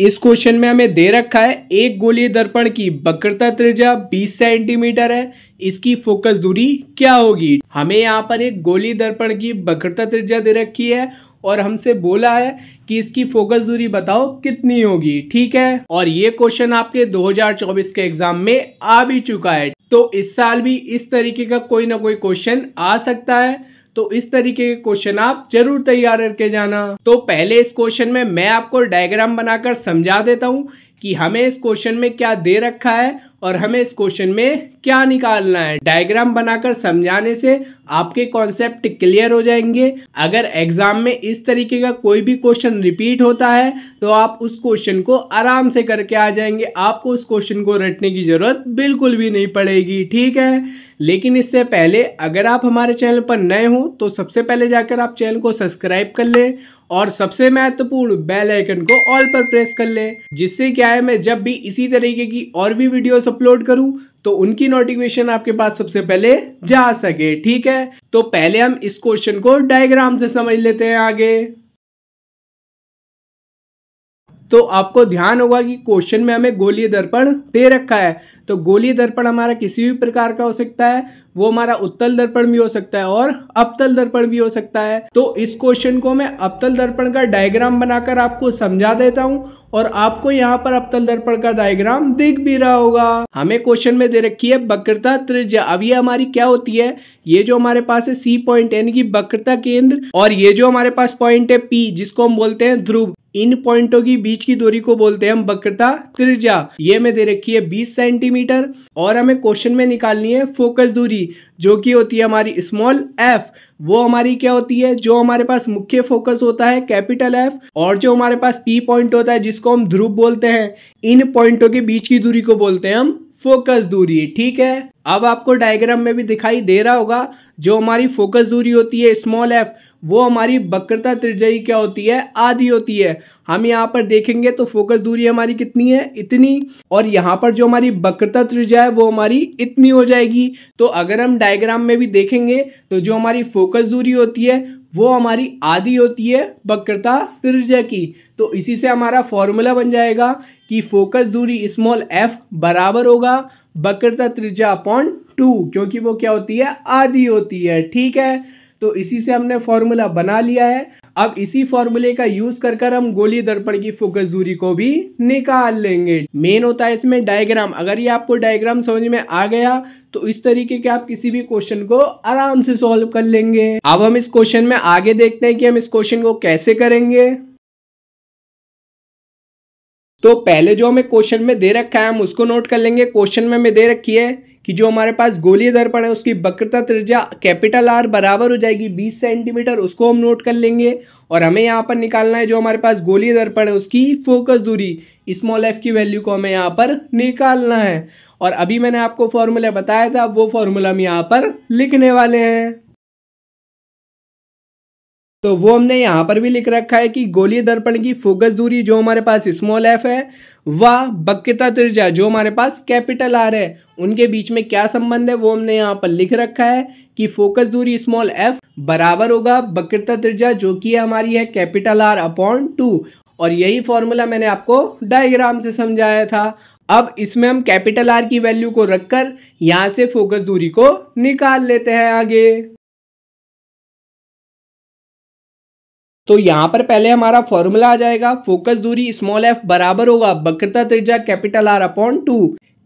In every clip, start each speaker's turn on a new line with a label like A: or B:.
A: इस क्वेश्चन में हमें दे रखा है एक गोलीय दर्पण की वक्रता त्रिज्या 20 सेंटीमीटर है इसकी फोकस दूरी क्या होगी हमें यहाँ पर एक गोलीय दर्पण की वक्रता त्रिज्या दे रखी है और हमसे बोला है कि इसकी फोकस दूरी बताओ कितनी होगी ठीक है और ये क्वेश्चन आपके 2024 के एग्जाम में आ भी चुका है तो इस साल भी इस तरीके का कोई ना कोई क्वेश्चन आ सकता है तो इस तरीके के क्वेश्चन आप जरूर तैयार करके जाना तो पहले इस क्वेश्चन में मैं आपको डायग्राम बनाकर समझा देता हूँ कि हमें इस क्वेश्चन में क्या दे रखा है और हमें इस क्वेश्चन में क्या निकालना है डायग्राम बनाकर समझाने से आपके कॉन्सेप्ट क्लियर हो जाएंगे अगर एग्जाम में इस तरीके का कोई भी क्वेश्चन रिपीट होता है तो आप उस क्वेश्चन को आराम से करके आ जाएंगे आपको उस क्वेश्चन को रटने की ज़रूरत बिल्कुल भी नहीं पड़ेगी ठीक है लेकिन इससे पहले अगर आप हमारे चैनल पर नए हों तो सबसे पहले जाकर आप चैनल को सब्सक्राइब कर लें और सबसे महत्वपूर्ण बेल आइकन को ऑल पर प्रेस कर ले जिससे क्या है मैं जब भी इसी तरीके की और भी वीडियोस अपलोड करूं तो उनकी नोटिफिकेशन आपके पास सबसे पहले जा सके ठीक है तो पहले हम इस क्वेश्चन को डायग्राम से समझ लेते हैं आगे तो आपको ध्यान होगा कि क्वेश्चन में हमें गोलीय दर्पण दे रखा है तो गोली दर्पण हमारा किसी भी प्रकार का हो सकता है वो हमारा उत्तल दर्पण भी हो सकता है और अपतल दर्पण भी हो सकता है तो इस क्वेश्चन को मैं अपतल दर्पण का डायग्राम बनाकर आपको समझा देता हूँ और आपको यहाँ पर अपतल दर्पण का डायग्राम दिख भी रहा होगा हमें क्वेश्चन में दे रखी है बक्रता त्रिज्या अब ये हमारी क्या होती है ये जो हमारे पास है सी पॉइंट यानी कि वक्रता केंद्र और ये जो हमारे पास पॉइंट है पी जिसको हम बोलते हैं ध्रुव इन पॉइंटों की बीच की दूरी को बोलते हैं हम बक्रता त्रिज्या ये में दे रखी है 20 सेंटीमीटर सेंटीमीटर और हमें क्वेश्चन में निकालनी है फोकस दूरी जो कि होती है हमारी स्मॉल एफ वो हमारी क्या होती है जो हमारे पास मुख्य फोकस होता है कैपिटल एफ और जो हमारे पास पी पॉइंट होता है जिसको हम ध्रुव बोलते हैं इन पॉइंटों के बीच की दूरी को बोलते हैं हम फोकस दूरी ठीक है अब आपको डायग्राम में भी दिखाई दे रहा होगा जो हमारी फोकस दूरी होती है स्मॉल एफ वो हमारी वक्रता त्रिजयी क्या होती है आधी होती है हम यहाँ पर देखेंगे तो फोकस दूरी हमारी कितनी है इतनी और यहाँ पर जो हमारी वक्रता त्रिज्या है वो हमारी इतनी हो जाएगी तो अगर हम डायग्राम में भी देखेंगे तो जो हमारी फोकस दूरी होती है वो हमारी आधी होती है वक्रता त्रिज्या की तो इसी से हमारा फॉर्मूला बन जाएगा कि फोकस दूरी स्मॉल एफ बराबर होगा वक्रता त्रिज्या अपॉन टू क्योंकि वो क्या होती है आधी होती है ठीक है तो इसी से हमने फॉर्मूला बना लिया है अब इसी फॉर्मूले का यूज कर कर हम गोली दर्पण की फोकस दूरी को भी निकाल लेंगे मेन होता है इसमें डायग्राम अगर ये आपको डायग्राम समझ में आ गया तो इस तरीके के आप किसी भी क्वेश्चन को आराम से सॉल्व कर लेंगे अब हम इस क्वेश्चन में आगे देखते हैं कि हम इस क्वेश्चन को कैसे करेंगे तो पहले जो हमें क्वेश्चन में दे रखा है हम उसको नोट कर लेंगे क्वेश्चन में हमें दे रखी है कि जो हमारे पास गोलीय दर्पण है उसकी वक्रता त्रिज्या कैपिटल आर बराबर हो जाएगी 20 सेंटीमीटर उसको हम नोट कर लेंगे और हमें यहाँ पर निकालना है जो हमारे पास गोलीय दर्पण है उसकी फोकस दूरी स्मॉल एफ की वैल्यू को हमें यहाँ पर निकालना है और अभी मैंने आपको फॉर्मूला बताया था वो फॉर्मूला हम यहाँ पर लिखने वाले हैं तो वो हमने यहाँ पर भी लिख रखा है कि गोलीय दर्पण की फोकस दूरी जो हमारे पास स्मॉल एफ है वह बक्यता त्रिज्या जो हमारे पास कैपिटल आर है उनके बीच में क्या संबंध है वो हमने यहाँ पर लिख रखा है कि फोकस दूरी स्मॉल एफ बराबर होगा बक्यता त्रिज्या जो कि हमारी है कैपिटल आर अपॉन टू और यही फॉर्मूला मैंने आपको डायग्राम से समझाया था अब इसमें हम कैपिटल आर की वैल्यू को रखकर यहाँ से फोकस दूरी को निकाल लेते हैं आगे तो यहाँ पर पहले हमारा फॉर्मूला आ जाएगा फोकस दूरी स्मॉल एफ बराबर होगा बकरता त्रिज्या capital R upon two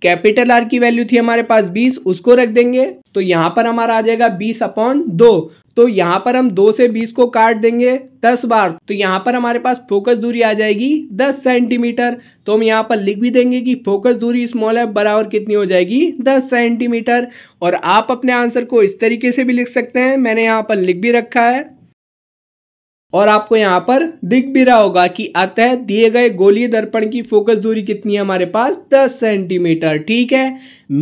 A: capital R की वैल्यू थी हमारे पास 20 उसको रख देंगे तो यहाँ पर हमारा आ जाएगा 20 अपॉन दो तो यहाँ पर हम दो से 20 को काट देंगे 10 बार तो यहाँ पर हमारे पास फोकस दूरी आ जाएगी 10 सेंटीमीटर तो हम यहाँ पर लिख भी देंगे कि फोकस दूरी स्मॉल एफ बराबर कितनी हो जाएगी 10 सेंटीमीटर और आप अपने आंसर को इस तरीके से भी लिख सकते हैं मैंने यहाँ पर लिख भी रखा है और आपको यहाँ पर दिख भी रहा होगा कि अतः दिए गए गोलीय दर्पण की फोकस दूरी कितनी है हमारे पास 10 सेंटीमीटर ठीक है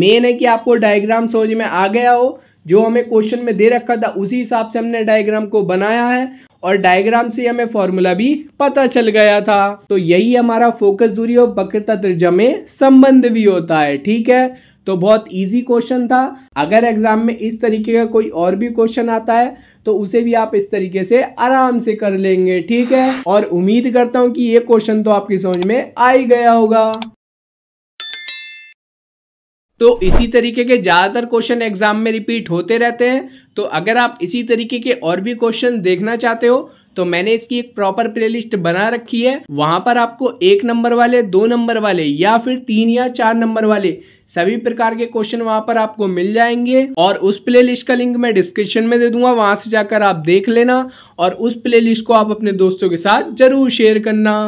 A: मेन है कि आपको डायग्राम समझ में आ गया हो जो हमें क्वेश्चन में दे रखा था उसी हिसाब से हमने डायग्राम को बनाया है और डायग्राम से हमें फॉर्मूला भी पता चल गया था तो यही हमारा फोकस दूरी और वक्रता त्रिज्या में संबंध भी होता है ठीक है तो बहुत इजी क्वेश्चन था अगर एग्जाम में इस तरीके का कोई और भी क्वेश्चन आता है तो उसे भी आप इस तरीके से आराम से कर लेंगे ठीक है और उम्मीद करता हूं कि ये क्वेश्चन तो आपकी समझ में आ ही गया होगा तो इसी तरीके के ज़्यादातर क्वेश्चन एग्जाम में रिपीट होते रहते हैं तो अगर आप इसी तरीके के और भी क्वेश्चन देखना चाहते हो तो मैंने इसकी एक प्रॉपर प्लेलिस्ट बना रखी है वहाँ पर आपको एक नंबर वाले दो नंबर वाले या फिर तीन या चार नंबर वाले सभी प्रकार के क्वेश्चन वहाँ पर आपको मिल जाएंगे और उस प्लेलिस्ट का लिंक मैं डिस्क्रिप्शन में दे दूंगा वहाँ से जाकर आप देख लेना और उस प्ले को आप अपने दोस्तों के साथ जरूर शेयर करना